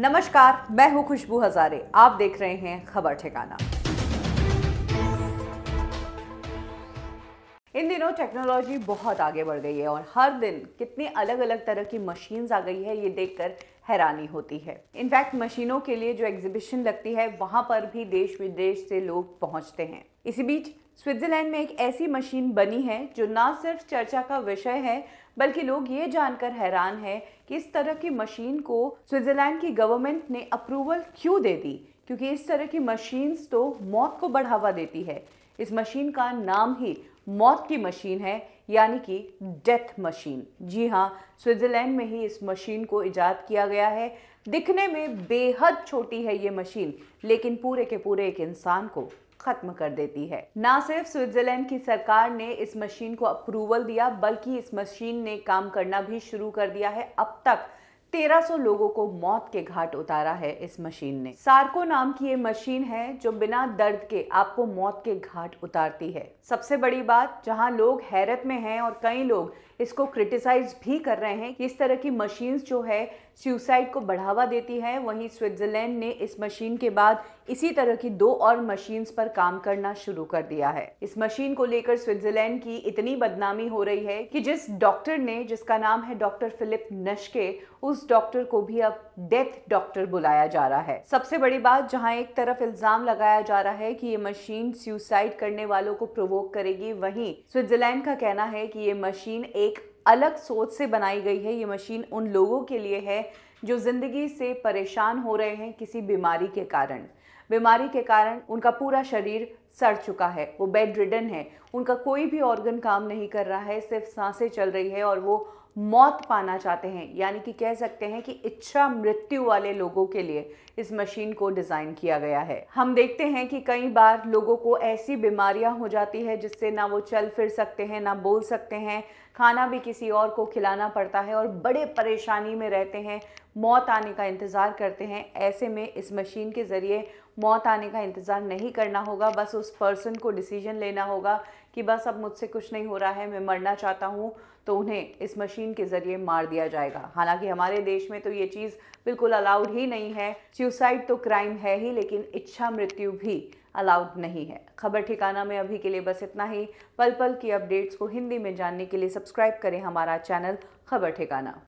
नमस्कार मैं हूं खुशबू हजारे आप देख रहे हैं खबर ठिकाना इन दिनों टेक्नोलॉजी बहुत आगे बढ़ गई है और हर दिन कितनी अलग अलग तरह की मशीन्स आ गई है ये देखकर हैरानी होती है इनफैक्ट मशीनों के लिए जो एग्जीबिशन लगती है वहां पर भी देश विदेश से लोग पहुंचते हैं इसी बीच स्विट्जरलैंड में एक ऐसी मशीन बनी है जो ना सिर्फ चर्चा का विषय है बल्कि लोग ये जानकर हैरान है कि इस तरह की मशीन को स्विट्जरलैंड की गवर्नमेंट ने अप्रूवल क्यों दे दी क्योंकि इस तरह की मशीन्स तो मौत को बढ़ावा देती है इस मशीन का नाम ही मौत की मशीन है यानी कि डेथ मशीन जी हाँ स्विट्ज़रलैंड में ही इस मशीन को ईजाद किया गया है दिखने में बेहद छोटी है ये मशीन लेकिन पूरे के पूरे एक इंसान को खत्म कर देती है ना सिर्फ स्विट्जरलैंड की सरकार ने इस मशीन को अप्रूवल दिया बल्कि इस मशीन ने काम करना भी शुरू कर दिया है अब तक 1300 लोगों को मौत के घाट उतारा है इस मशीन ने सार्को नाम की ये मशीन है जो बिना दर्द के आपको मौत के घाट उतारती है सबसे बड़ी बात जहां लोग हैरत में हैं और कई लोग इसको क्रिटिसाइज भी कर रहे हैं कि इस तरह की मशीन्स जो है सुसाइड को बढ़ावा देती है वहीं स्विट्जरलैंड ने इस मशीन के बाद इसी तरह की दो और मशीन्स पर काम करना शुरू कर दिया है इस मशीन को लेकर स्विट्जरलैंड की इतनी बदनामी हो रही है कि जिस डॉक्टर ने जिसका नाम है डॉक्टर फिलिप नशके उस डॉक्टर को भी अब डेथ डॉक्टर बुलाया जा रहा है सबसे बड़ी बात जहां एक तरफ इल्जाम लगाया जा रहा है कि ये मशीन सुसाइड करने वालों को प्रोवोक करेगी वहीं स्विट्जरलैंड का कहना है कि ये मशीन एक अलग सोच से बनाई गई है ये मशीन उन लोगों के लिए है जो ज़िंदगी से परेशान हो रहे हैं किसी बीमारी के कारण बीमारी के कारण उनका पूरा शरीर सड़ चुका है वो बेड रिडन है उनका कोई भी ऑर्गन काम नहीं कर रहा है सिर्फ सांसें चल रही है और वो मौत पाना चाहते हैं यानी कि कह सकते हैं कि इच्छा मृत्यु वाले लोगों के लिए इस मशीन को डिज़ाइन किया गया है हम देखते हैं कि कई बार लोगों को ऐसी बीमारियां हो जाती है जिससे ना वो चल फिर सकते हैं ना बोल सकते हैं खाना भी किसी और को खिलाना पड़ता है और बड़े परेशानी में रहते हैं मौत आने का इंतज़ार करते हैं ऐसे में इस मशीन के ज़रिए मौत आने का इंतज़ार नहीं करना होगा बस उस पर्सन को डिसीजन लेना होगा कि बस अब मुझसे कुछ नहीं हो रहा है मैं मरना चाहता हूँ तो उन्हें इस मशीन के ज़रिए मार दिया जाएगा हालांकि हमारे देश में तो ये चीज़ बिल्कुल अलाउड ही नहीं है सुसाइड तो क्राइम है ही लेकिन इच्छा मृत्यु भी अलाउड नहीं है खबर ठिकाना में अभी के लिए बस इतना ही पल पल की अपडेट्स को हिंदी में जानने के लिए सब्सक्राइब करें हमारा चैनल खबर ठिकाना